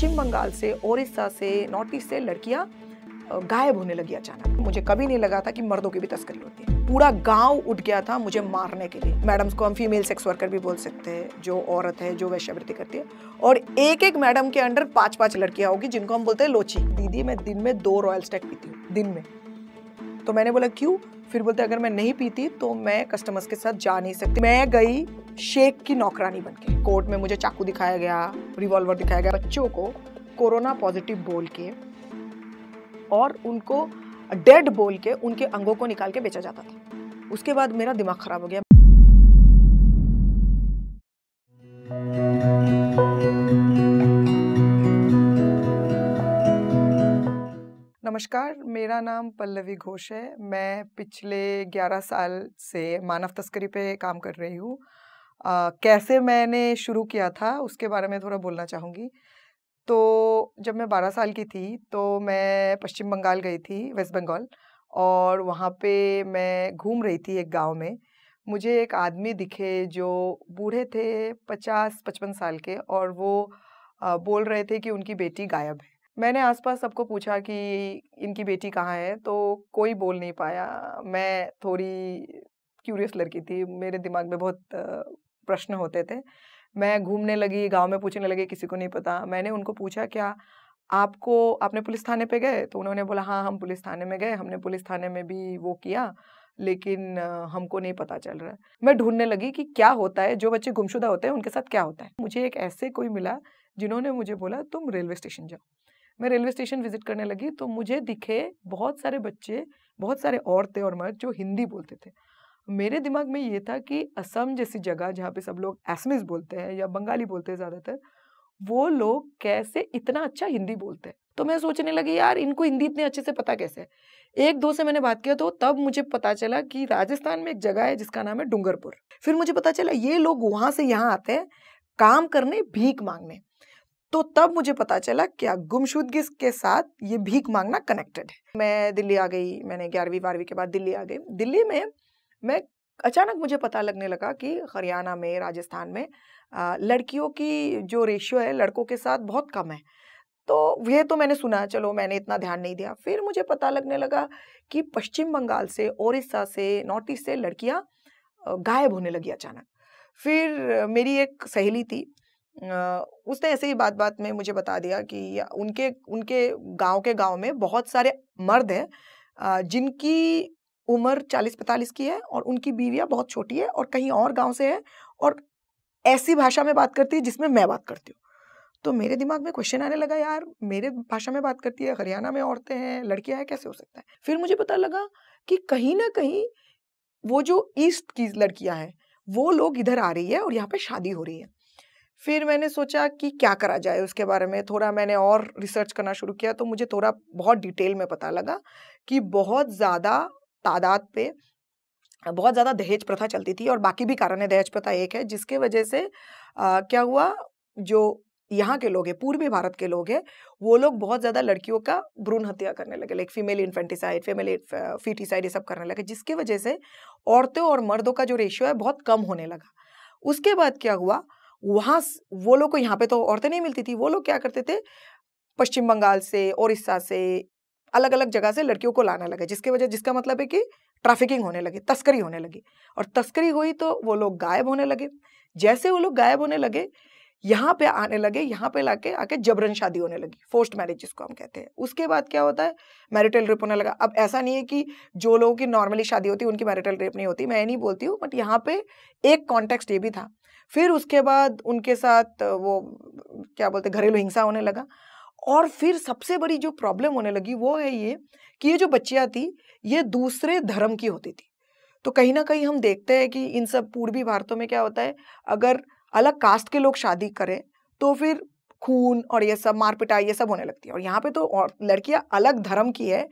पश्चिम बंगाल से ओडिशा से north east से लड़कियाँ गायब होने लगी अचानक मुझे कभी नहीं लगा था कि मर्दों की भी तस्करी होती है पूरा गांव उठ गया था मुझे मारने के लिए मैडम्स को हम फीमेल सेक्स वर्कर भी बोल सकते हैं जो औरत है जो वैश्यवृत्ति करती है और एक एक मैडम के अंडर पांच पांच लड़कियां होगी जिनको हम बोलते हैं लोची दीदी मैं दिन में दो रॉयल स्टैक पीती हूँ दिन में तो मैंने बोला क्यों फिर बोलते अगर मैं नहीं पीती तो मैं कस्टमर्स के साथ जा नहीं सकती मैं गई शेख की नौकरानी बन के कोर्ट में मुझे चाकू दिखाया गया रिवॉल्वर दिखाया गया बच्चों को कोरोना पॉजिटिव बोल के और उनको डेड बोल के उनके अंगों को निकाल के बेचा जाता था उसके बाद मेरा दिमाग खराब हो गया नमस्कार मेरा नाम पल्लवी घोष है मैं पिछले 11 साल से मानव तस्करी पे काम कर रही हूँ आ, कैसे मैंने शुरू किया था उसके बारे में थोड़ा बोलना चाहूँगी तो जब मैं बारह साल की थी तो मैं पश्चिम बंगाल गई थी वेस्ट बंगाल और वहाँ पे मैं घूम रही थी एक गांव में मुझे एक आदमी दिखे जो बूढ़े थे पचास पचपन साल के और वो आ, बोल रहे थे कि उनकी बेटी गायब है मैंने आसपास सबको पूछा कि इनकी बेटी कहाँ है तो कोई बोल नहीं पाया मैं थोड़ी क्यूरियस लड़की थी मेरे दिमाग में बहुत प्रश्न होते थे मैं घूमने लगी गांव में पूछने लगी किसी को नहीं पता मैंने उनको पूछा क्या आपको आपने पुलिस थाने पे गए तो उन्होंने बोला हाँ हम पुलिस थाने में गए हमने पुलिस थाने में भी वो किया लेकिन हमको नहीं पता चल रहा है मैं ढूंढने लगी कि क्या होता है जो बच्चे गुमशुदा होते हैं उनके साथ क्या होता है मुझे एक ऐसे कोई मिला जिन्होंने मुझे बोला तुम रेलवे स्टेशन जाओ मैं रेलवे स्टेशन विजिट करने लगी तो मुझे दिखे बहुत सारे बच्चे बहुत सारे औरतें और मर्द जो हिंदी बोलते थे मेरे दिमाग में ये था कि असम जैसी जगह जहाँ पे सब लोग एसमिस बोलते हैं या बंगाली बोलते हैं ज़्यादातर वो लोग कैसे इतना अच्छा हिंदी बोलते हैं तो मैं सोचने लगी यार इनको हिंदी इतने अच्छे से पता कैसे है एक दो से मैंने बात किया तो तब मुझे पता चला कि राजस्थान में एक जगह है जिसका नाम है डूंगरपुर फिर मुझे पता चला ये लोग वहाँ से यहाँ आते हैं काम करने भीख मांगने तो तब मुझे पता चला क्या गुमशुदगी के साथ ये भीख मांगना कनेक्टेड है मैं दिल्ली आ गई मैंने ग्यारहवीं बारहवीं के बाद दिल्ली आ गई दिल्ली में मैं अचानक मुझे पता लगने लगा कि हरियाणा में राजस्थान में लड़कियों की जो रेशियो है लड़कों के साथ बहुत कम है तो ये तो मैंने सुना चलो मैंने इतना ध्यान नहीं दिया फिर मुझे पता लगने लगा कि पश्चिम बंगाल से ओडिशा से नॉर्थ ईस्ट से लड़कियाँ गायब होने लगी अचानक फिर मेरी एक सहेली थी उसने ऐसे ही बात बात में मुझे बता दिया कि उनके उनके गांव के गांव में बहुत सारे मर्द हैं जिनकी उम्र चालीस पैंतालीस की है और उनकी बीवियाँ बहुत छोटी है और कहीं और गाँव से है और ऐसी भाषा में बात करती है जिसमें मैं बात करती हूँ तो मेरे दिमाग में क्वेश्चन आने लगा यार मेरे भाषा में बात करती है हरियाणा में औरतें हैं लड़कियां हैं कैसे हो सकता है फिर मुझे पता लगा कि कहीं ना कहीं वो जो ईस्ट की लड़कियां हैं वो लोग इधर आ रही है और यहाँ पे शादी हो रही है फिर मैंने सोचा कि क्या करा जाए उसके बारे में थोड़ा मैंने और रिसर्च करना शुरू किया तो मुझे थोड़ा बहुत डिटेल में पता लगा कि बहुत ज़्यादा तादाद पे बहुत ज़्यादा दहेज प्रथा चलती थी और बाकी भी कारण है दहेज प्रथा एक है जिसके वजह से आ, क्या हुआ जो यहाँ के लोग हैं पूर्वी भारत के लोग हैं वो लोग बहुत ज़्यादा लड़कियों का भ्रूण हत्या करने लगे like female infanticide female foeticide ये सब करने लगे जिसके वजह से औरतों और मर्दों का जो रेशियो है बहुत कम होने लगा उसके बाद क्या हुआ वहाँ वो लोग को यहाँ पे तो औरतें नहीं मिलती थी वो लोग क्या करते थे पश्चिम बंगाल से उड़ीसा से अलग अलग जगह से लड़कियों को लाना लगे जिसकी वजह जिसका मतलब है कि ट्रैफिकिंग होने लगी तस्करी होने लगी और तस्करी हुई तो वो लोग गायब होने लगे जैसे वो लोग गायब होने लगे यहाँ पे आने लगे यहाँ पे लाके आके जबरन शादी होने लगी फोर्स्ट मैरिज जिसको हम कहते हैं उसके बाद क्या होता है मैरिटल रेप होने लगा अब ऐसा नहीं है कि जो लोगों की नॉर्मली शादी होती है उनकी मैरिटल रेप नहीं होती मैं ये नहीं बोलती हूँ बट यहाँ पे एक कॉन्टेक्स्ट ये भी था फिर उसके बाद उनके साथ वो क्या बोलते घरेलू हिंसा होने लगा और फिर सबसे बड़ी जो प्रॉब्लम होने लगी वो है ये कि ये जो बच्चियाँ थी ये दूसरे धर्म की होती थी तो कहीं ना कहीं हम देखते हैं कि इन सब पूर्वी भारतों में क्या होता है अगर अलग कास्ट के लोग शादी करें तो फिर खून और ये सब मार पिटाई ये सब होने लगती है और यहाँ पे तो और लड़कियाँ अलग धर्म की है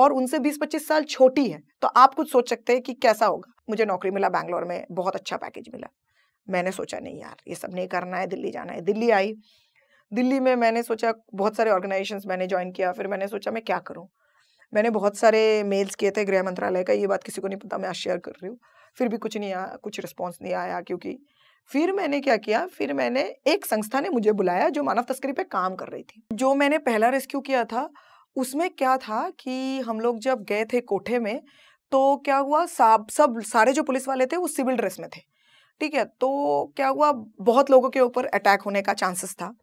और उनसे 20-25 साल छोटी है तो आप कुछ सोच सकते हैं कि कैसा होगा मुझे नौकरी मिला बैंगलोर में बहुत अच्छा पैकेज मिला मैंने सोचा नहीं यार ये सब नहीं करना है दिल्ली जाना है दिल्ली आई दिल्ली में मैंने सोचा बहुत सारे ऑर्गेनाइजेशन मैंने ज्वाइन किया फिर मैंने सोचा मैं क्या करूँ मैंने बहुत सारे मेल्स किए थे गृह मंत्रालय का ये बात किसी को नहीं पता मैं आज शेयर कर रही हूँ फिर भी कुछ नहीं आया कुछ रिस्पॉन्स नहीं आया क्योंकि फिर मैंने क्या किया फिर मैंने एक संस्था ने मुझे बुलाया जो मानव तस्करी पे काम कर रही थी जो मैंने पहला रेस्क्यू किया था उसमें क्या था कि हम लोग जब गए थे कोठे में तो क्या हुआ साब सब सारे जो पुलिस वाले थे वो सिविल ड्रेस में थे ठीक है तो क्या हुआ बहुत लोगों के ऊपर अटैक होने का चांसेस था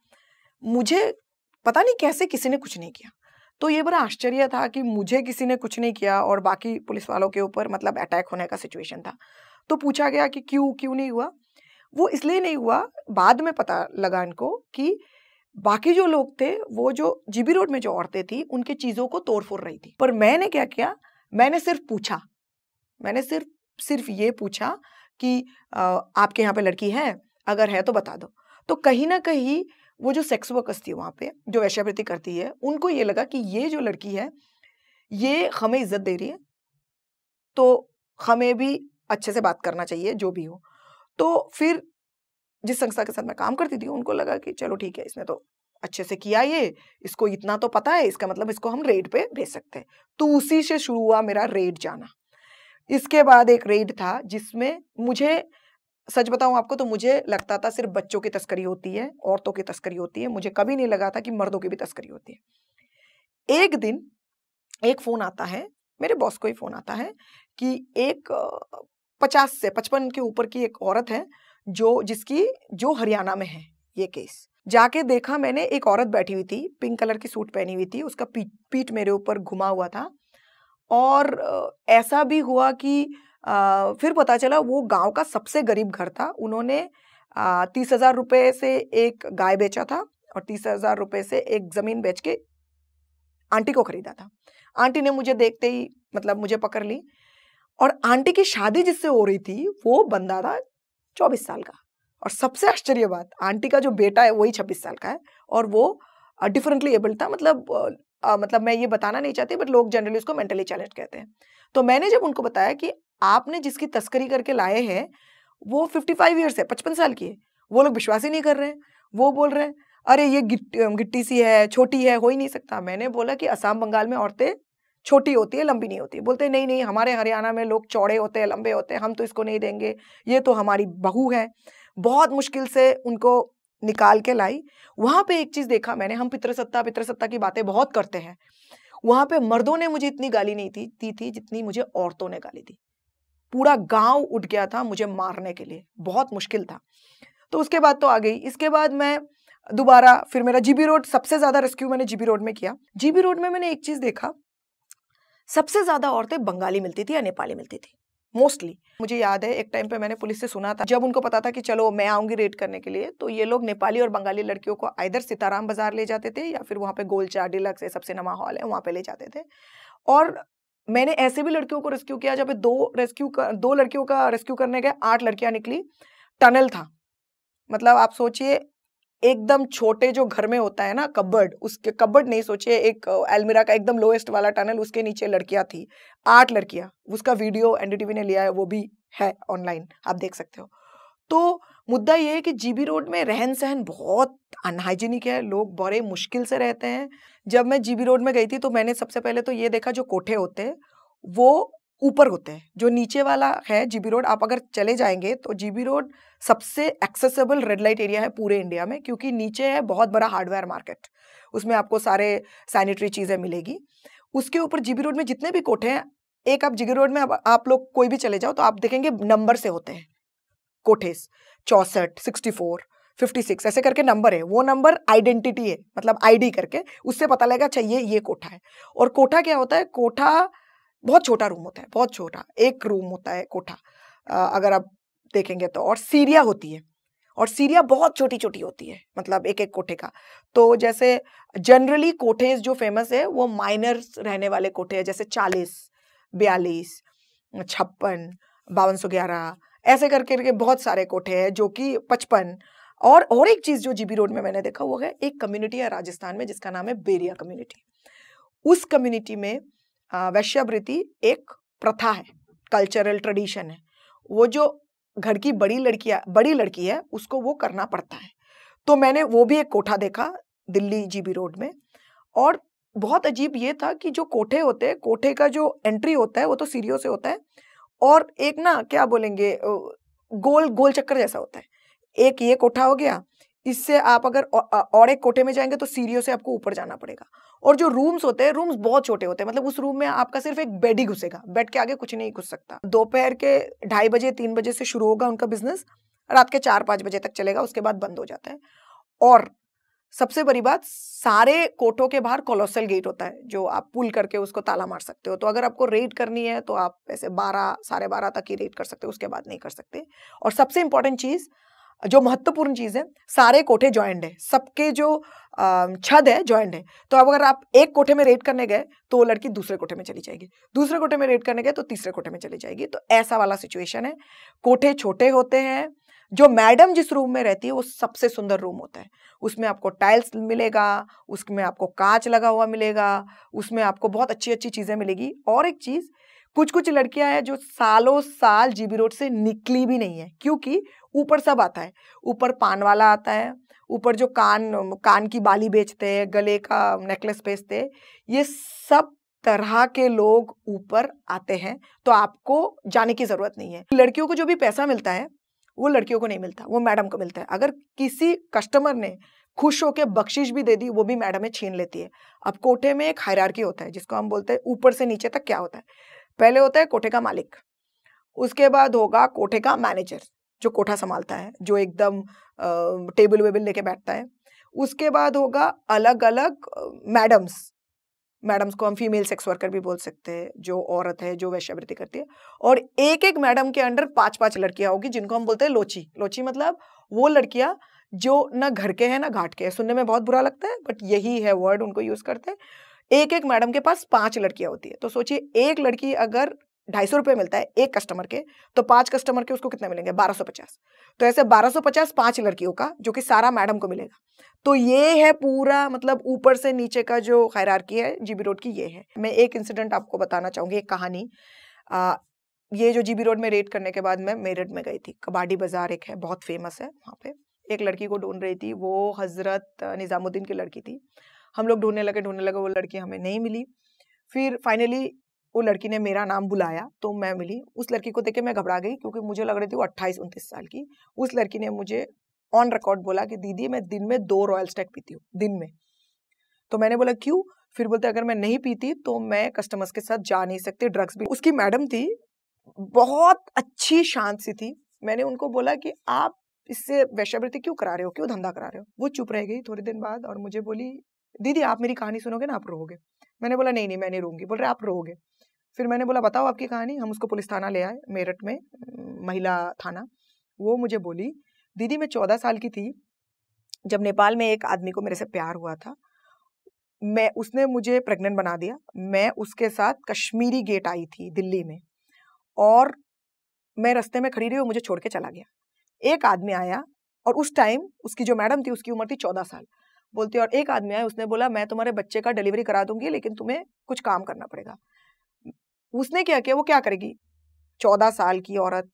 मुझे पता नहीं कैसे किसी ने कुछ नहीं किया तो ये बड़ा आश्चर्य था कि मुझे किसी ने कुछ नहीं किया और बाकी पुलिस वालों के ऊपर मतलब अटैक होने का सिचुएशन था तो पूछा गया कि क्यों क्यों नहीं हुआ वो इसलिए नहीं हुआ बाद में पता लगा इनको कि बाकी जो लोग थे वो जो जीबी रोड में जो औरतें थी उनके चीज़ों को तोड़ फोड़ रही थी पर मैंने क्या किया मैंने सिर्फ पूछा मैंने सिर्फ सिर्फ ये पूछा कि आपके यहाँ पे लड़की है अगर है तो बता दो तो कहीं ना कहीं वो जो सेक्स वर्कर्स थी वहाँ पे जो वैश्यावृत्ति करती है उनको ये लगा कि ये जो लड़की है ये हमें इज्जत दे रही है तो हमें भी अच्छे से बात करना चाहिए जो भी हो तो फिर जिस संस्था के साथ मैं काम करती थी उनको लगा कि चलो ठीक है इसने तो अच्छे से किया ये इसको इतना तो पता है इसका मतलब इसको हम रेड पे भेज सकते हैं तो उसी से शुरू हुआ मेरा रेड जाना इसके बाद एक रेड था जिसमें मुझे सच बताऊं आपको तो मुझे लगता था सिर्फ बच्चों की तस्करी होती है औरतों की तस्करी होती है मुझे कभी नहीं लगा था कि मर्दों की भी तस्करी होती है एक दिन एक फ़ोन आता है मेरे बॉस को ही फ़ोन आता है कि एक पचास से पचपन के ऊपर की एक औरत है जो जिसकी जो हरियाणा में है ये केस जाके देखा मैंने एक औरत बैठी हुई थी पिंक कलर की सूट पहनी हुई थी उसका पीठ पीठ मेरे ऊपर घुमा हुआ था और ऐसा भी हुआ कि फिर पता चला वो गांव का सबसे गरीब घर था उन्होंने तीस हजार रुपये से एक गाय बेचा था और तीस हजार रुपये से एक ज़मीन बेच के आंटी को खरीदा था आंटी ने मुझे देखते ही मतलब मुझे पकड़ ली और आंटी की शादी जिससे हो रही थी वो बंदा था चौबीस साल का और सबसे आश्चर्य बात आंटी का जो बेटा है वही छब्बीस साल का है और वो डिफरेंटली एबल्ड था मतलब आ, मतलब मैं ये बताना नहीं चाहती बट लोग जनरली उसको मेंटली चैलेंज कहते हैं तो मैंने जब उनको बताया कि आपने जिसकी तस्करी करके लाए हैं वो फिफ्टी फाइव ईयर्स है पचपन साल की है वो लोग विश्वास ही नहीं कर रहे हैं वो बोल रहे हैं अरे ये गिट गिट्टी सी है छोटी है हो ही नहीं सकता मैंने बोला कि असम बंगाल में औरतें छोटी होती है लंबी नहीं होती है बोलते नहीं नहीं हमारे हरियाणा में लोग चौड़े होते हैं लंबे होते हैं हम तो इसको नहीं देंगे ये तो हमारी बहू है बहुत मुश्किल से उनको निकाल के लाई वहाँ पे एक चीज़ देखा मैंने हम पितृसत्ता पितृसत्ता की बातें बहुत करते हैं वहाँ पे मर्दों ने मुझे इतनी गाली नहीं थी दी थी जितनी मुझे औरतों ने गाली दी पूरा गांव उठ गया था मुझे मारने के लिए बहुत मुश्किल था तो उसके बाद तो आ गई इसके बाद मैं दोबारा फिर मेरा जीबी रोड सबसे ज़्यादा रेस्क्यू मैंने जीबी रोड में किया जीबी रोड में मैंने एक चीज़ देखा सबसे ज़्यादा औरतें बंगाली मिलती थी या नेपाली मिलती थी मोस्टली मुझे याद है एक टाइम पे मैंने पुलिस से सुना था जब उनको पता था कि चलो मैं आऊंगी रेड करने के लिए तो ये लोग नेपाली और बंगाली लड़कियों को आइधर सीताराम बाजार ले जाते थे या फिर वहाँ पे गोलचा डिलक्स ये सब हॉल है वहाँ पे ले जाते थे और मैंने ऐसे भी लड़कियों को रेस्क्यू किया जब दो रेस्क्यू कर, दो लड़कियों का रेस्क्यू करने गए आठ लड़कियां निकली टनल था मतलब आप सोचिए एकदम छोटे जो घर में होता है ना कब्बर्ड उसके कब्बर्ड नहीं सोचिए एक एलमिरा का एकदम लोएस्ट वाला टनल उसके नीचे लड़कियां थी आठ लड़कियां उसका वीडियो एनडीटीवी ने लिया है वो भी है ऑनलाइन आप देख सकते हो तो मुद्दा यह है कि जीबी रोड में रहन सहन बहुत अनहाइजीनिक है लोग बड़े मुश्किल से रहते हैं जब मैं जीबी रोड में गई थी तो मैंने सबसे पहले तो ये देखा जो कोठे होते हैं वो ऊपर होते हैं जो नीचे वाला है जीबी रोड आप अगर चले जाएंगे तो जीबी रोड सबसे एक्सेसिबल रेड लाइट एरिया है पूरे इंडिया में क्योंकि नीचे है बहुत बड़ा हार्डवेयर मार्केट उसमें आपको सारे सैनिटरी चीज़ें मिलेगी उसके ऊपर जीबी रोड में जितने भी कोठे हैं एक आप जीबी रोड में आप, आप लोग कोई भी चले जाओ तो आप देखेंगे नंबर से होते हैं कोठेस चौसठ सिक्सटी फोर फिफ्टी सिक्स ऐसे करके नंबर है वो नंबर आइडेंटिटी है मतलब आईडी करके उससे पता लगेगा अच्छा ये ये कोठा है और कोठा क्या होता है कोठा बहुत छोटा रूम होता है बहुत छोटा एक रूम होता है कोठा अगर आप देखेंगे तो और सीरिया होती है और सीरिया बहुत छोटी छोटी होती है मतलब एक एक कोठे का तो जैसे जनरली कोठे जो फेमस है वो माइनर रहने वाले कोठे हैं जैसे चालीस बयालीस छप्पन बावन सौ ग्यारह ऐसे करके करके बहुत सारे कोठे हैं जो कि पचपन और और एक चीज़ जो जीबी रोड में मैंने देखा वो है एक कम्युनिटी है राजस्थान में जिसका नाम है बेरिया कम्युनिटी उस कम्युनिटी में वैश्यावृत्ति एक प्रथा है कल्चरल ट्रेडिशन है वो जो घर की बड़ी लड़कियाँ बड़ी लड़की है उसको वो करना पड़ता है तो मैंने वो भी एक कोठा देखा दिल्ली जीबी रोड में और बहुत अजीब ये था कि जो कोठे होते हैं कोठे का जो एंट्री होता है वो तो सीढ़ियों से होता है और एक ना क्या बोलेंगे गोल गोल चक्कर जैसा होता है एक ये कोठा हो गया इससे आप अगर और एक कोठे में जाएंगे तो सीढ़ियों से आपको ऊपर जाना पड़ेगा और जो रूम्स होते हैं रूम्स बहुत छोटे होते हैं मतलब उस रूम में आपका सिर्फ एक बेड ही घुसेगा बेड के आगे कुछ नहीं घुस सकता दोपहर के ढाई बजे तीन बजे से शुरू होगा उनका बिजनेस रात के चार पाँच बजे तक चलेगा उसके बाद बंद हो जाता है और सबसे बड़ी बात सारे कोटों के बाहर कोलोसल गेट होता है जो आप पुल करके उसको ताला मार सकते हो तो अगर आपको रेड करनी है तो आप ऐसे बारह साढ़े बारह तक ही रेड कर सकते हो उसके बाद नहीं कर सकते और सबसे इंपॉर्टेंट चीज़ जो महत्वपूर्ण चीज़ है सारे कोठे ज्वाइंट है सबके जो छद है ज्वाइंट है तो अब अगर आप एक कोठे में रेड करने गए तो वो लड़की दूसरे कोठे में चली जाएगी दूसरे कोठे में रेड करने गए तो तीसरे कोठे में चली जाएगी तो ऐसा वाला सिचुएशन है कोठे छोटे होते हैं जो मैडम जिस रूम में रहती है वो सबसे सुंदर रूम होता है उसमें आपको टाइल्स मिलेगा उसमें आपको कांच लगा हुआ मिलेगा उसमें आपको बहुत अच्छी अच्छी चीज़ें मिलेगी और एक चीज़ कुछ कुछ लड़कियां हैं जो सालों साल जीबी रोड से निकली भी नहीं है क्योंकि ऊपर सब आता है ऊपर पान वाला आता है ऊपर जो कान कान की बाली बेचते हैं गले का नेकलेस बेचते ये सब तरह के लोग ऊपर आते हैं तो आपको जाने की ज़रूरत नहीं है लड़कियों को जो भी पैसा मिलता है वो लड़कियों को नहीं मिलता वो मैडम को मिलता है अगर किसी कस्टमर ने खुश होकर बख्शिश भी दे दी वो भी में छीन लेती है अब कोठे में एक हायरार्की होता है जिसको हम बोलते हैं ऊपर से नीचे तक क्या होता है पहले होता है कोठे का मालिक उसके बाद होगा कोठे का मैनेजर जो कोठा संभालता है जो एकदम टेबल वेबल लेके बैठता है उसके बाद होगा अलग अलग मैडम्स मैडम्स को हम फीमेल सेक्स वर्कर भी बोल सकते हैं जो औरत है जो वैश्यावृत्ति करती है और एक एक मैडम के अंडर पांच पांच लड़कियां होगी जिनको हम बोलते हैं लोची लोची मतलब वो लड़कियां जो ना घर के हैं ना घाट के हैं सुनने में बहुत बुरा लगता है बट यही है वर्ड उनको यूज करते हैं एक एक मैडम के पास पांच लड़कियां होती है तो सोचिए एक लड़की अगर ढाई सौ रुपये मिलता है एक कस्टमर के तो पांच कस्टमर के उसको कितने मिलेंगे बारह सौ पचास तो ऐसे बारह सौ पचास पाँच लड़कियों का जो कि सारा मैडम को मिलेगा तो ये है पूरा मतलब ऊपर से नीचे का जो खैरारकी है जीबी रोड की ये है मैं एक इंसिडेंट आपको बताना चाहूँगी एक कहानी आ, ये जो जीबी रोड में रेड करने के बाद मैं मेरठ में गई थी कबाडी बाजार एक है बहुत फेमस है वहाँ पे एक लड़की को ढूंढ रही थी वो हज़रत निज़ामुद्दीन की लड़की थी हम लोग ढूंढने लगे ढूंढने लगे वो लड़की हमें नहीं मिली फिर फाइनली वो लड़की ने मेरा नाम बुलाया तो मैं मिली उस लड़की को देख के मैं घबरा गई क्योंकि मुझे लग रही थी वो अट्ठाईस उनतीस साल की उस लड़की ने मुझे ऑन रिकॉर्ड बोला कि दीदी मैं दिन में दो रॉयल स्टैक पीती हूँ दिन में तो मैंने बोला क्यों फिर बोलते अगर मैं नहीं पीती तो मैं कस्टमर्स के साथ जा नहीं सकती ड्रग्स भी उसकी मैडम थी बहुत अच्छी शांत सी थी मैंने उनको बोला कि आप इससे वैश्यावृत्ति क्यों करा रहे हो क्यों धंधा करा रहे हो वो चुप रह गई थोड़ी दिन बाद और मुझे बोली दीदी आप मेरी कहानी सुनोगे ना आप रोगे मैंने बोला नहीं नहीं मैं नहीं रोंगी बोल रहे आप रोगे फिर मैंने बोला बताओ आपकी कहानी हम उसको पुलिस थाना ले आए मेरठ में महिला थाना वो मुझे बोली दीदी मैं चौदह साल की थी जब नेपाल में एक आदमी को मेरे से प्यार हुआ था मैं उसने मुझे प्रेग्नेंट बना दिया मैं उसके साथ कश्मीरी गेट आई थी दिल्ली में और मैं रास्ते में खड़ी रही और मुझे छोड़ के चला गया एक आदमी आया और उस टाइम उसकी जो मैडम थी उसकी उम्र थी चौदह साल बोलती और एक आदमी आया उसने बोला मैं तुम्हारे बच्चे का डिलीवरी करा दूंगी लेकिन तुम्हें कुछ काम करना पड़ेगा उसने क्या किया वो क्या करेगी चौदह साल की औरत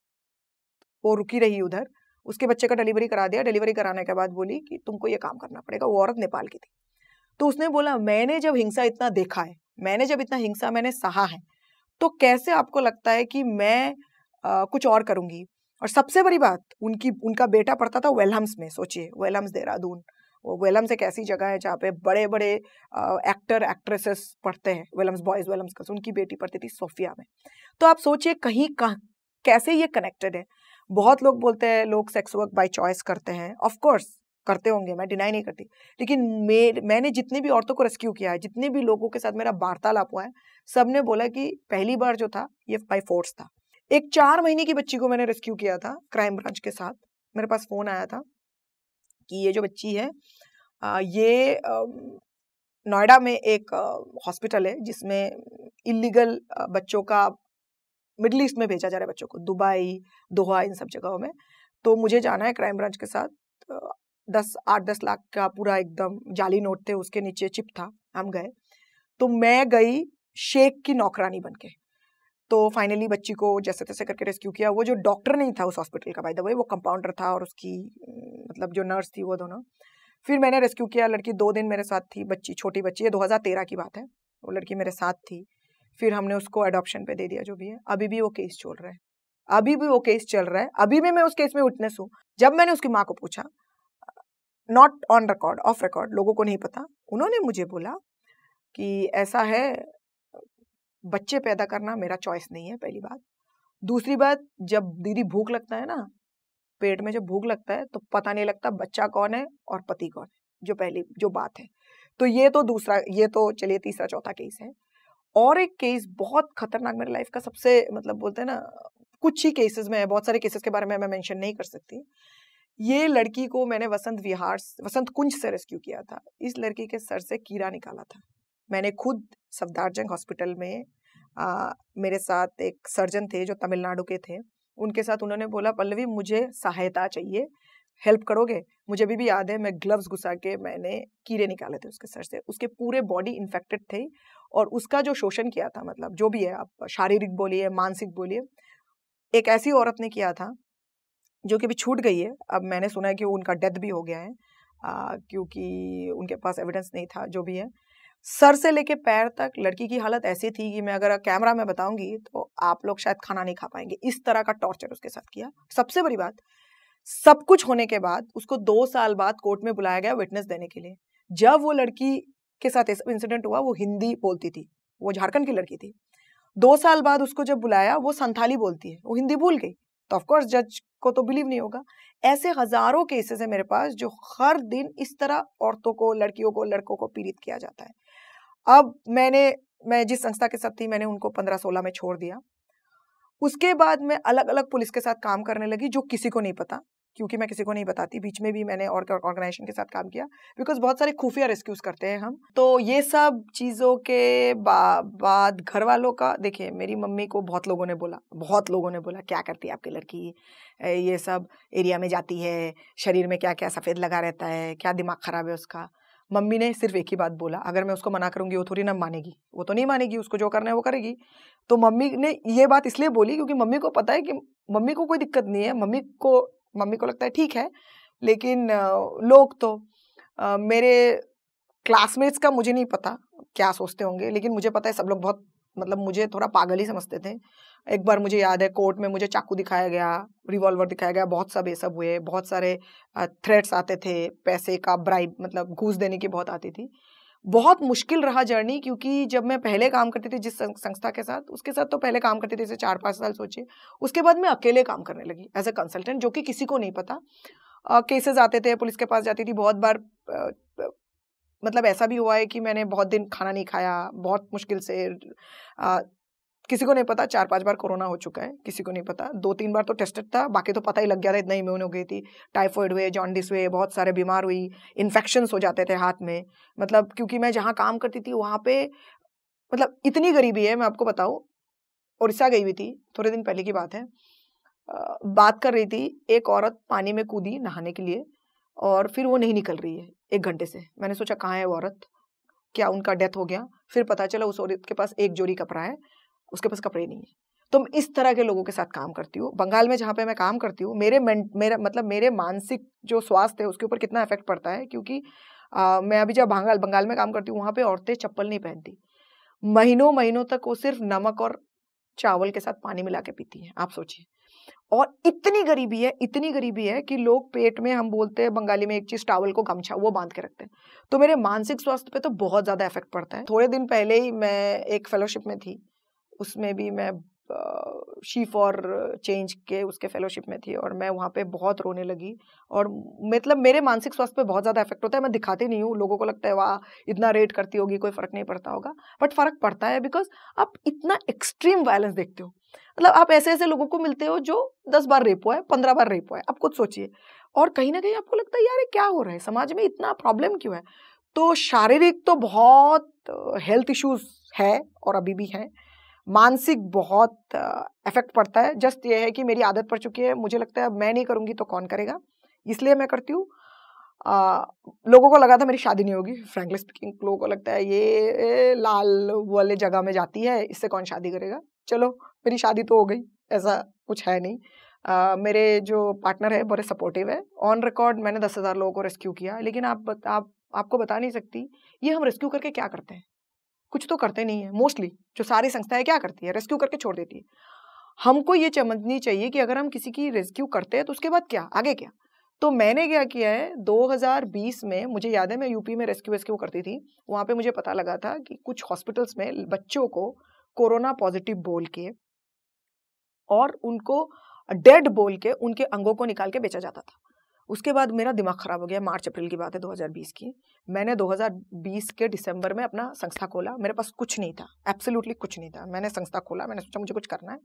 वो रुकी रही उधर उसके बच्चे का डिलीवरी करा दिया डिलीवरी कराने के बाद बोली कि तुमको ये काम करना पड़ेगा वो औरत नेपाल की थी तो उसने बोला मैंने जब हिंसा इतना देखा है मैंने जब इतना हिंसा मैंने सहा है तो कैसे आपको लगता है कि मैं आ, कुछ और करूंगी और सबसे बड़ी बात उनकी उनका बेटा पढ़ता था वेलहम्स में सोचिए वेलहम्स देहरादून वो वेलम्स एक ऐसी जगह है जहाँ पे बड़े बड़े एक्टर एक्ट्रेसेस पढ़ते हैं वेलम्स बॉयज़ वेलम्स गर्ल्स उनकी बेटी पढ़ती थी सोफिया में तो आप सोचिए कहीं कह, कैसे ये कनेक्टेड है बहुत लोग बोलते हैं लोग सेक्स वर्क बाय चॉइस करते हैं ऑफकोर्स करते होंगे मैं डिनाई नहीं करती लेकिन मे मैंने जितने भी औरतों को रेस्क्यू किया है जितने भी लोगों के साथ मेरा वार्तालाप हुआ है सब ने बोला कि पहली बार जो था ये बाई फोर्स था एक चार महीने की बच्ची को मैंने रेस्क्यू किया था क्राइम ब्रांच के साथ मेरे पास फ़ोन आया था कि ये जो बच्ची है ये नोएडा में एक हॉस्पिटल है जिसमें इलीगल बच्चों का मिडल ईस्ट में भेजा जा रहा है बच्चों को दुबई दोहा इन सब जगहों में तो मुझे जाना है क्राइम ब्रांच के साथ दस आठ दस लाख का पूरा एकदम जाली नोट थे उसके नीचे चिप था हम गए तो मैं गई शेख की नौकरानी बन के तो फाइनली बच्ची को जैसे तैसे करके रेस्क्यू किया वो जो डॉक्टर नहीं था उस हॉस्पिटल का भाई द वे वो कंपाउंडर था और उसकी मतलब जो नर्स थी वो दोनों फिर मैंने रेस्क्यू किया लड़की दो दिन मेरे साथ थी बच्ची छोटी बच्ची है दो की बात है वो लड़की मेरे साथ थी फिर हमने उसको एडॉप्शन पे दे दिया जो भी है अभी भी वो केस चल रहा है अभी भी वो केस चल रहा है अभी भी मैं उस केस में विटनेस हूँ जब मैंने उसकी माँ को पूछा not on record off record लोगों को नहीं पता उन्होंने मुझे बोला कि ऐसा है बच्चे पैदा करना मेरा चॉइस नहीं है पहली बात दूसरी बात जब दीदी भूख लगता है ना पेट में जब भूख लगता है तो पता नहीं लगता बच्चा कौन है और पति कौन है जो पहली जो बात है तो ये तो दूसरा ये तो चलिए तीसरा चौथा केस है और एक केस बहुत खतरनाक मेरे लाइफ का सबसे मतलब बोलते हैं ना कुछ ही केसेस में है बहुत सारे केसेस के बारे में मैं मेंशन नहीं कर सकती ये लड़की को मैंने वसंत विहार वसंत कुंज से रेस्क्यू किया था इस लड़की के सर से कीड़ा निकाला था मैंने खुद सफदारजंग हॉस्पिटल में आ, मेरे साथ एक सर्जन थे जो तमिलनाडु के थे उनके साथ उन्होंने बोला पल्लवी मुझे सहायता चाहिए हेल्प करोगे मुझे अभी भी याद है मैं ग्लव्स घुसा के मैंने कीड़े निकाले थे उसके सर से उसके पूरे बॉडी इन्फेक्टेड थे और उसका जो शोषण किया था मतलब जो भी है आप शारीरिक बोलिए मानसिक बोलिए एक ऐसी औरत ने किया था जो कि अभी छूट गई है अब मैंने सुना है कि उनका डेथ भी हो गया है आ, क्योंकि उनके पास एविडेंस नहीं था जो भी है सर से लेके पैर तक लड़की की हालत ऐसी थी कि मैं अगर कैमरा में बताऊंगी तो आप लोग शायद खाना नहीं खा पाएंगे इस तरह का टॉर्चर उसके साथ किया सबसे बड़ी बात सब कुछ होने के बाद उसको दो साल बाद कोर्ट में बुलाया गया विटनेस देने के लिए जब वो लड़की के साथ ऐसा इंसिडेंट हुआ वो हिंदी बोलती थी वो झारखंड की लड़की थी दो साल बाद उसको जब बुलाया वो संथाली बोलती है वो हिंदी भूल गई तो ऑफकोर्स जज को तो बिलीव नहीं होगा ऐसे हजारों केसेस है मेरे पास जो हर दिन इस तरह औरतों को लड़कियों को लड़कों को पीड़ित किया जाता है अब मैंने मैं जिस संस्था के साथ थी मैंने उनको पंद्रह सोलह में छोड़ दिया उसके बाद मैं अलग अलग पुलिस के साथ काम करने लगी जो किसी को नहीं पता क्योंकि मैं किसी को नहीं बताती बीच में भी मैंने और ऑर्गेनाइजेशन के साथ काम किया बिकॉज बहुत सारे खुफिया रेस्क्यूज करते हैं हम तो ये सब चीज़ों के बा, बाद घर वालों का देखिए मेरी मम्मी को बहुत लोगों ने बोला बहुत लोगों ने बोला क्या करती है आपकी लड़की ये सब एरिया में जाती है शरीर में क्या क्या सफ़ेद लगा रहता है क्या दिमाग ख़राब है उसका मम्मी ने सिर्फ एक ही बात बोला अगर मैं उसको मना करूंगी वो थोड़ी ना मानेगी वो तो नहीं मानेगी उसको जो करना है वो करेगी तो मम्मी ने ये बात इसलिए बोली क्योंकि मम्मी को पता है कि मम्मी को कोई दिक्कत नहीं है मम्मी को मम्मी को लगता है ठीक है लेकिन लोग तो मेरे क्लासमेट्स का मुझे नहीं पता क्या सोचते होंगे लेकिन मुझे पता है सब लोग बहुत मतलब मुझे थोड़ा पागल ही समझते थे एक बार मुझे याद है कोर्ट में मुझे चाकू दिखाया गया रिवॉल्वर दिखाया गया बहुत सब ये सब हुए बहुत सारे थ्रेट्स आते थे पैसे का ब्राइब मतलब घूस देने की बहुत आती थी बहुत मुश्किल रहा जर्नी क्योंकि जब मैं पहले काम करती थी जिस संस्था के साथ उसके साथ तो पहले काम करती थी जैसे चार पाँच साल सोचिए उसके बाद मैं अकेले काम करने लगी एज अ कंसल्टेंट जो कि किसी को नहीं पता केसेस आते थे पुलिस के पास जाती थी बहुत बार मतलब ऐसा भी हुआ है कि मैंने बहुत दिन खाना नहीं खाया बहुत मुश्किल से आ, किसी को नहीं पता चार पांच बार कोरोना हो चुका है किसी को नहीं पता दो तीन बार तो टेस्टेड था बाकी तो पता ही लग गया था इतना इम्यून हो गई थी टाइफॉइड हुए जॉन्डिस हुए बहुत सारे बीमार हुई इन्फेक्शन हो जाते थे हाथ में मतलब क्योंकि मैं जहाँ काम करती थी वहाँ पे मतलब इतनी गरीबी है मैं आपको बताऊँ उड़ीसा गई हुई थी थोड़े दिन पहले की बात है बात कर रही थी एक औरत पानी में कूदी नहाने के लिए और फिर वो नहीं निकल रही है एक घंटे से मैंने सोचा कहाँ है वो औरत क्या उनका डेथ हो गया फिर पता चला उस औरत के पास एक जोड़ी कपड़ा है उसके पास कपड़े नहीं है तुम तो इस तरह के लोगों के साथ काम करती हूँ बंगाल में जहाँ पे मैं काम करती हूँ मेरे मेरा मतलब मेरे मानसिक जो स्वास्थ्य है उसके ऊपर कितना इफेक्ट पड़ता है क्योंकि आ, मैं अभी जब बंगाल बंगाल में काम करती हूँ वहाँ पे औरतें चप्पल नहीं पहनती महीनों महीनों तक वो सिर्फ नमक और चावल के साथ पानी मिला के पीती हैं आप सोचिए और इतनी गरीबी है इतनी गरीबी है कि लोग पेट में हम बोलते हैं बंगाली में एक चीज टावल को गमछा वो बांध के रखते हैं तो मेरे मानसिक स्वास्थ्य पे तो बहुत ज्यादा इफेक्ट पड़ता है थोड़े दिन पहले ही मैं एक फेलोशिप में थी उसमें भी मैं शी फॉर चेंज के उसके फेलोशिप में थी और मैं वहाँ पे बहुत रोने लगी और मतलब मेरे मानसिक स्वास्थ्य पे बहुत ज़्यादा इफेक्ट होता है मैं दिखाती नहीं हूँ लोगों को लगता है वाह इतना रेट करती होगी कोई फ़र्क नहीं पड़ता होगा बट फ़र्क पड़ता है बिकॉज आप इतना एक्सट्रीम वायलेंस देखते हो मतलब आप ऐसे ऐसे लोगों को मिलते हो जो दस बार रेप हुआ है पंद्रह बार रेप हुआ है आप खुद सोचिए और कहीं ना कहीं आपको लगता है यार क्या हो रहा है समाज में इतना प्रॉब्लम क्यों है तो शारीरिक तो बहुत हेल्थ इश्यूज़ है और अभी भी हैं मानसिक बहुत इफेक्ट पड़ता है जस्ट ये है कि मेरी आदत पड़ चुकी है मुझे लगता है अब मैं नहीं करूँगी तो कौन करेगा इसलिए मैं करती हूँ लोगों को लगा था मेरी शादी नहीं होगी फ्रेंकली स्पीकिंग लोगों को लगता है ये लाल वाले जगह में जाती है इससे कौन शादी करेगा चलो मेरी शादी तो हो गई ऐसा कुछ है नहीं Uh, मेरे जो पार्टनर है बड़े सपोर्टिव है ऑन रिकॉर्ड मैंने दस हज़ार लोगों को रेस्क्यू किया लेकिन आप आप आपको बता नहीं सकती ये हम रेस्क्यू करके क्या करते हैं कुछ तो करते नहीं है मोस्टली जो सारी संस्थाएं क्या करती है रेस्क्यू करके छोड़ देती है हमको ये समझनी चाहिए कि अगर हम किसी की रेस्क्यू करते हैं तो उसके बाद क्या आगे क्या तो मैंने क्या किया है 2020 में मुझे याद है मैं यूपी में रेस्क्यू वेस्क्यू करती थी वहाँ पे मुझे पता लगा था कि कुछ हॉस्पिटल्स में बच्चों को कोरोना पॉजिटिव बोल के और उनको डेड बोल के उनके अंगों को निकाल के बेचा जाता था उसके बाद मेरा दिमाग ख़राब हो गया मार्च अप्रैल की बात है 2020 की मैंने 2020 के दिसंबर में अपना संस्था खोला मेरे पास कुछ नहीं था एब्सोल्युटली कुछ नहीं था मैंने संस्था खोला मैंने सोचा मुझे कुछ करना है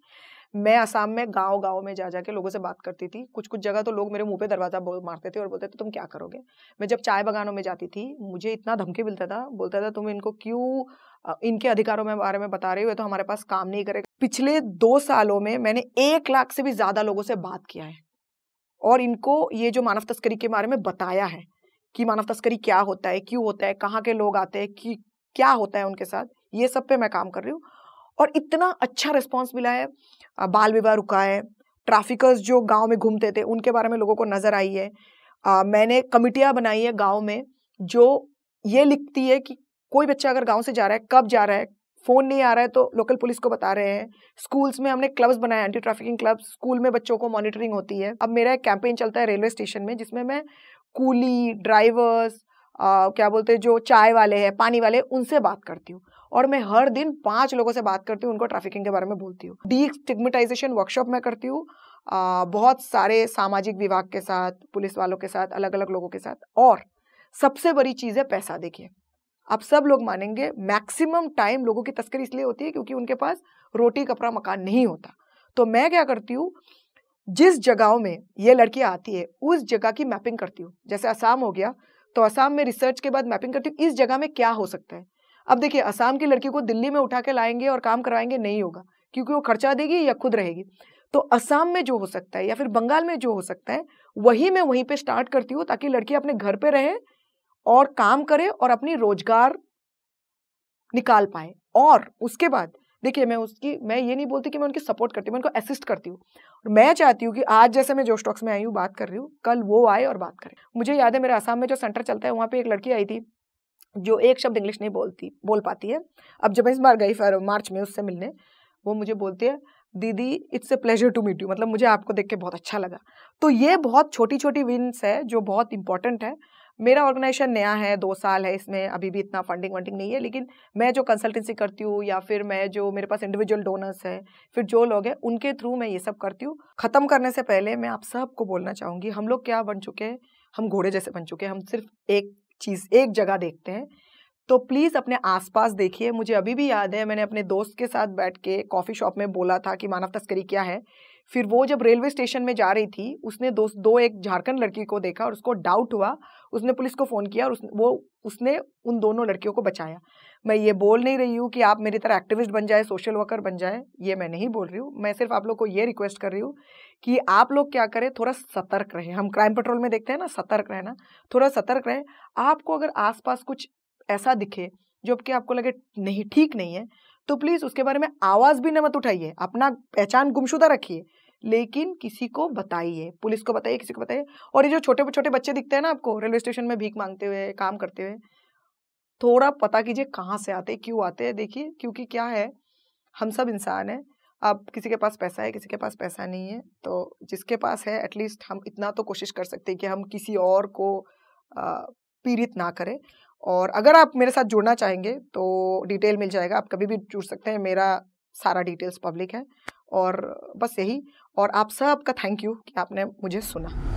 मैं आसाम में गाँव गाँव में जा जाके लोगों से बात करती थी कुछ कुछ जगह तो लोग मेरे मुँह पे दरवाज़ा मारते थे और बोलते थे तुम क्या करोगे मैं जब चाय बगानों में जाती थी मुझे इतना धमकी मिलता था बोलता था तुम इनको क्यों इनके अधिकारों में बारे में बता रही हो तो हमारे पास काम नहीं करेगा पिछले दो सालों में मैंने एक लाख से भी ज़्यादा लोगों से बात किया है और इनको ये जो मानव तस्करी के बारे में बताया है कि मानव तस्करी क्या होता है क्यों होता है कहाँ के लोग आते हैं कि क्या होता है उनके साथ ये सब पे मैं काम कर रही हूँ और इतना अच्छा रिस्पॉन्स मिला है बाल विवाह रुका है ट्राफिकर्स जो गांव में घूमते थे उनके बारे में लोगों को नज़र आई है आ, मैंने कमिटियाँ बनाई है गाँव में जो ये लिखती है कि कोई बच्चा अगर गाँव से जा रहा है कब जा रहा है फ़ोन नहीं आ रहा है तो लोकल पुलिस को बता रहे हैं स्कूल्स में हमने क्लब्स बनाए एंटी ट्रैफिकिंग क्लब्स स्कूल में बच्चों को मॉनिटरिंग होती है अब मेरा एक कैंपेन चलता है रेलवे स्टेशन में जिसमें मैं कूली ड्राइवर्स क्या बोलते हैं जो चाय वाले हैं पानी वाले उनसे बात करती हूँ और मैं हर दिन पाँच लोगों से बात करती हूँ उनको ट्रैफिकिंग के बारे में बोलती हूँ डी स्टिग्मेटाइजेशन वर्कशॉप में करती हूँ बहुत सारे सामाजिक विभाग के साथ पुलिस वालों के साथ अलग अलग लोगों के साथ और सबसे बड़ी चीज़ है पैसा देखिए आप सब लोग मानेंगे मैक्सिमम टाइम लोगों की तस्करी इसलिए होती है क्योंकि उनके पास रोटी कपड़ा मकान नहीं होता तो मैं क्या करती हूँ जिस जगहों में ये लड़कियाँ आती है उस जगह की मैपिंग करती हूँ जैसे असम हो गया तो असम में रिसर्च के बाद मैपिंग करती हूँ इस जगह में क्या हो सकता है अब देखिए असम की लड़की को दिल्ली में उठा के लाएंगे और काम करवाएंगे नहीं होगा क्योंकि वो खर्चा देगी या खुद रहेगी तो असम में जो हो सकता है या फिर बंगाल में जो हो सकता है वही मैं वहीं पे स्टार्ट करती हूँ ताकि लड़की अपने घर पे रहें और काम करें और अपनी रोजगार निकाल पाए और उसके बाद देखिए मैं उसकी मैं ये नहीं बोलती कि मैं उनकी सपोर्ट करती हूँ मैं उनको असिस्ट करती हूँ और मैं चाहती हूँ कि आज जैसे मैं जो स्टॉक्स में आई हूँ बात कर रही हूँ कल वो आए और बात करें मुझे याद है मेरे आसाम में जो सेंटर चलता है वहाँ पर एक लड़की आई थी जो एक शब्द इंग्लिश नहीं बोलती बोल पाती है अब जब मैं इस बार गई मार्च में उससे मिलने वो मुझे बोलती है दीदी it's a pleasure to meet you मतलब मुझे आपको देख के बहुत अच्छा लगा तो ये बहुत छोटी छोटी विन्स है जो बहुत इंपॉर्टेंट है मेरा ऑर्गेनाइजेशन नया है दो साल है इसमें अभी भी इतना फंडिंग वंडिंग नहीं है लेकिन मैं जो कंसल्टेंसी करती हूँ या फिर मैं जो मेरे पास इंडिविजुअल डोनर्स है फिर जो लोग हैं उनके थ्रू मैं ये सब करती हूँ ख़त्म करने से पहले मैं आप सबको बोलना चाहूँगी हम लोग क्या बन चुके हैं हम घोड़े जैसे बन चुके हैं हम सिर्फ एक चीज़ एक जगह देखते हैं तो प्लीज़ अपने आसपास देखिए मुझे अभी भी याद है मैंने अपने दोस्त के साथ बैठ के कॉफ़ी शॉप में बोला था कि मानव तस्करी क्या है फिर वो जब रेलवे स्टेशन में जा रही थी उसने दो दो एक झारखंड लड़की को देखा और उसको डाउट हुआ उसने पुलिस को फ़ोन किया और उस, वो उसने उन दोनों लड़कियों को बचाया मैं ये बोल नहीं रही हूँ कि आप मेरी तरह एक्टिविस्ट बन जाए सोशल वर्कर बन जाए ये मैं नहीं बोल रही हूँ मैं सिर्फ आप लोग को ये रिक्वेस्ट कर रही हूँ कि आप लोग क्या करें थोड़ा सतर्क रहें हम क्राइम पेट्रोल में देखते हैं ना सतर्क रहना थोड़ा सतर्क रहें आपको अगर आसपास कुछ ऐसा दिखे जो कि आपको लगे नहीं ठीक नहीं है तो प्लीज़ उसके बारे में आवाज़ भी न मत उठाइए अपना पहचान गुमशुदा रखिए लेकिन किसी को बताइए पुलिस को बताइए किसी को बताइए और ये जो छोटे छोटे बच्चे दिखते हैं ना आपको रेलवे स्टेशन में भीख मांगते हुए काम करते हुए थोड़ा पता कीजिए कहाँ से आते क्यों आते हैं देखिए क्योंकि क्या है हम सब इंसान हैं अब किसी के पास पैसा है किसी के पास पैसा नहीं है तो जिसके पास है एटलीस्ट हम इतना तो कोशिश कर सकते हैं कि हम किसी और को पीड़ित ना करें और अगर आप मेरे साथ जुड़ना चाहेंगे तो डिटेल मिल जाएगा आप कभी भी जुड़ सकते हैं मेरा सारा डिटेल्स पब्लिक है और बस यही और आप सबका थैंक यू कि आपने मुझे सुना